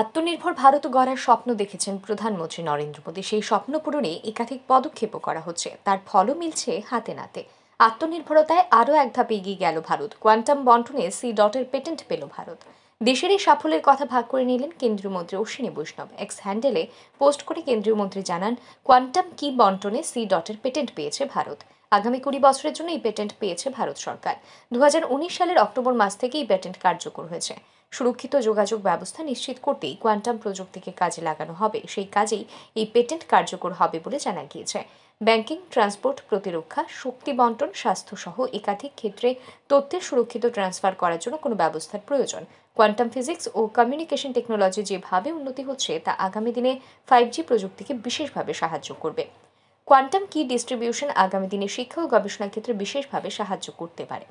আত্মনির্ভর ভারত গড়ার স্বপ্ন দেখেছেন প্রধানমন্ত্রী নরেন্দ্র মোদী সেই স্বপ্ন পূরণে একাধিক পদক্ষেপও করা হচ্ছে তার ফলও মিলছে হাতে নাতে আত্মনির্ভরতায় আরও এক ধাপ এগিয়ে গেল ভারত কোয়ান্টাম বন্টনে সি ডটের পেটেন্ট পেল ভারত দেশের এই সাফল্যের কথা ভাগ করে নিলেন কেন্দ্রীয় মন্ত্রী অশ্বিনী বৈষ্ণব এক্স হ্যান্ডেলে পোস্ট করে কেন্দ্রীয় মন্ত্রী জানান কোয়ান্টাম কি বন্টনে সি ডটের পেটেন্ট পেয়েছে ভারত আগামী কুড়ি বছরের জন্য এই পেটেন্ট পেয়েছে ভারত সরকার দু সালের অক্টোবর মাস থেকে এই পেটেন্ট কার্যকর হয়েছে সুরক্ষিত যোগাযোগ ব্যবস্থা নিশ্চিত করতেই কোয়ান্টাম প্রযুক্তিকে কাজে লাগানো হবে সেই কাজেই এই পেটেন্ট কার্যকর হবে বলে জানা গিয়েছে ব্যাংকিং ট্রান্সপোর্ট প্রতিরক্ষা শক্তি বন্টন স্বাস্থ্যসহ একাধিক ক্ষেত্রে তথ্যের সুরক্ষিত ট্রান্সফার করার জন্য কোনো ব্যবস্থার প্রয়োজন কোয়ান্টাম ফিজিক্স ও কমিউনিকেশন টেকনোলজি যেভাবে উন্নতি হচ্ছে তা আগামী দিনে ফাইভ জি প্রযুক্তিকে বিশেষভাবে সাহায্য করবে কোয়ান্টাম কি ডিস্ট্রিবিউশন আগামী দিনে শিক্ষা ও গবেষণার ক্ষেত্রে বিশেষভাবে সাহায্য করতে পারে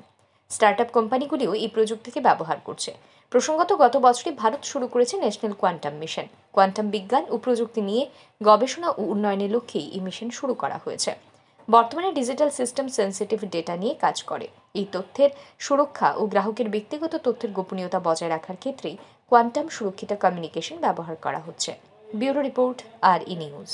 স্টার্ট আপ কোম্পানিগুলিও এই প্রযুক্তিকে ব্যবহার করছে প্রসঙ্গত গত বছরই ভারত শুরু করেছে ন্যাশনাল কোয়ান্টাম মিশন কোয়ান্টাম বিজ্ঞান ও প্রযুক্তি নিয়ে গবেষণা ও উন্নয়নের লক্ষ্যেই এই মিশন শুরু করা হয়েছে বর্তমানে ডিজিটাল সিস্টেম সেন্সিটিভ ডেটা নিয়ে কাজ করে এই তথ্যের সুরক্ষা ও গ্রাহকের ব্যক্তিগত তথ্যের গোপনীয়তা বজায় রাখার ক্ষেত্রে কোয়ান্টাম সুরক্ষিত কমিউনিকেশন ব্যবহার করা হচ্ছে ব্যুরো রিপোর্ট আর ই নিউজ